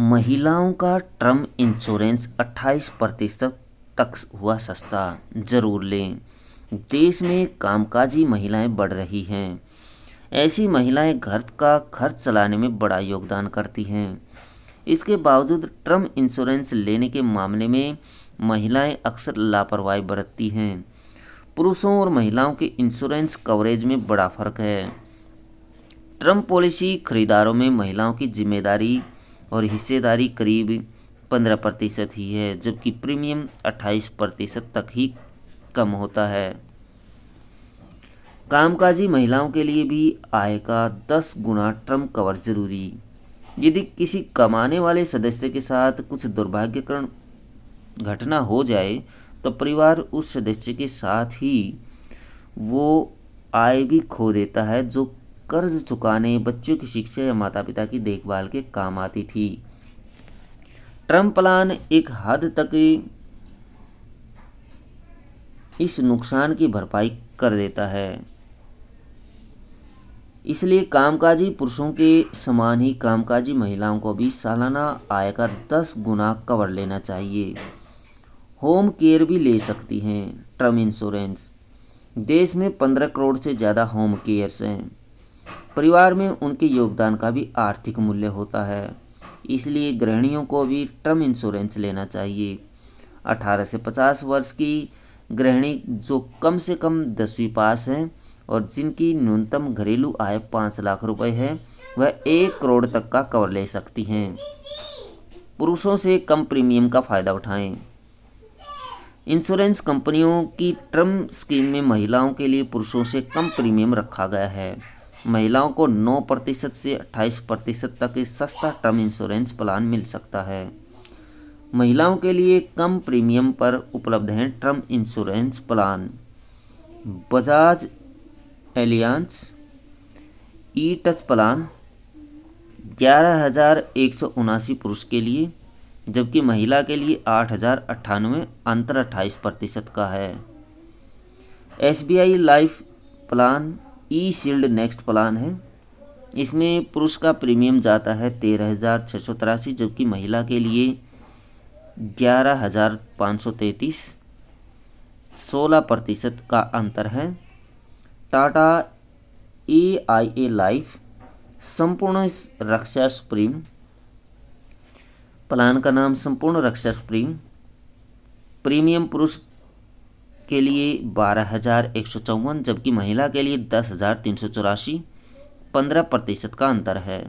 महिलाओं का term insurance 28 प्रतिशत तक हुआ सस्ता जरूर लें देश में कामकाजी महिलाएं बढ़ रही हैं ऐसी महिलाएं घर का खर्च चलाने में बड़ा योगदान करती हैं इसके बावजूद टर्म इंश्योरेंस लेने के मामले में महिलाएं अक्सर लापरवाही बरतती हैं पुरुषों और महिलाओं के इंश्योरेंस कवरेज में बड़ा फर्क है टर्म पॉलिसी खरीदारों में महिलाओं की जिम्मेदारी और हिस्सेदारी करीब पंद्रह प्रतिशत ही है जबकि प्रीमियम अट्ठाईस प्रतिशत तक ही कम होता है कामकाजी महिलाओं के लिए भी आय का दस गुना ट्रम कवर जरूरी यदि किसी कमाने वाले सदस्य के साथ कुछ दुर्भाग्यकरण घटना हो जाए तो परिवार उस सदस्य के साथ ही वो आय भी खो देता है जो कर्ज चुकाने बच्चों की शिक्षा या माता पिता की देखभाल के काम आती थी ट्रम्प प्लान एक हद तक इस नुकसान की भरपाई कर देता है इसलिए कामकाजी पुरुषों के समान ही कामकाजी महिलाओं को भी सालाना आय का दस गुना कवर लेना चाहिए होम केयर भी ले सकती हैं ट्रम इंश्योरेंस देश में पंद्रह करोड़ से ज़्यादा होम केयर्स हैं परिवार में उनके योगदान का भी आर्थिक मूल्य होता है इसलिए गृहणियों को भी टर्म इंश्योरेंस लेना चाहिए 18 से 50 वर्ष की गृहिणी जो कम से कम दसवीं पास हैं और जिनकी न्यूनतम घरेलू आय पाँच लाख रुपए है वह एक करोड़ तक का कवर ले सकती हैं पुरुषों से कम प्रीमियम का फ़ायदा उठाएं इंश्योरेंस कंपनियों की टर्म स्कीम में महिलाओं के लिए पुरुषों से कम प्रीमियम रखा गया है महिलाओं को 9 प्रतिशत से 28 प्रतिशत तक सस्ता टर्म इंश्योरेंस प्लान मिल सकता है महिलाओं के लिए कम प्रीमियम पर उपलब्ध हैं term insurance plan Bajaj Allianz e touch plan ग्यारह हज़ार एक सौ उनासी पुरुष के लिए जबकि महिला के लिए आठ हज़ार अट्ठानवे अंतर अट्ठाईस प्रतिशत का है S B I life plan e shield next plan है इसमें पुरुष का प्रीमियम जाता है तेरह हज़ार छः सौ तिरासी जबकि महिला के लिए ग्यारह हज़ार पाँच सौ तैंतीस सोलह प्रतिशत का अंतर है टाटा ए आई ए लाइफ संपूर्ण रक्षा सुप्रीम प्लान का नाम संपूर्ण रक्षा सुप्रीम प्रीमियम पुरुष के लिए बारह हज़ार एक सौ चौवन जबकि महिला के लिए दस हज़ार तीन सौ चौरासी पंद्रह प्रतिशत का अंतर है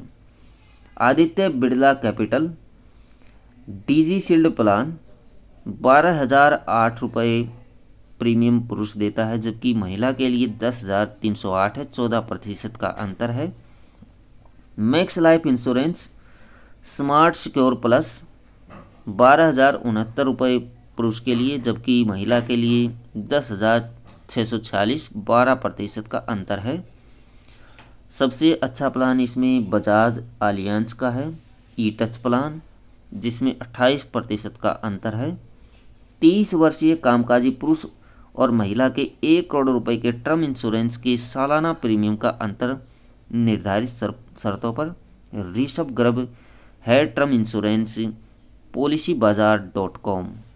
Aditya Birla capital digi shield plan बारह हज़ार आठ रुपये प्रीमियम पुरुष देता है जबकि महिला के लिए दस हज़ार तीन सौ आठ है चौदह प्रतिशत का अंतर है max life insurance smart secure plus बारह हज़ार उनहत्तर रुपये पुरुष के लिए जबकि महिला के लिए दस हज़ार छः सौ छियालीस बारह प्रतिशत का अंतर है सबसे अच्छा प्लान इसमें बजाज आलियांस का है ई टच प्लान जिसमें अट्ठाईस प्रतिशत का अंतर है तीस वर्षीय कामकाजी पुरुष और महिला के एक करोड़ रुपए के टर्म इंश्योरेंस के सालाना प्रीमियम का अंतर निर्धारित शर्तों पर ऋषभ गर्भ है term insurance Policybazaar dot com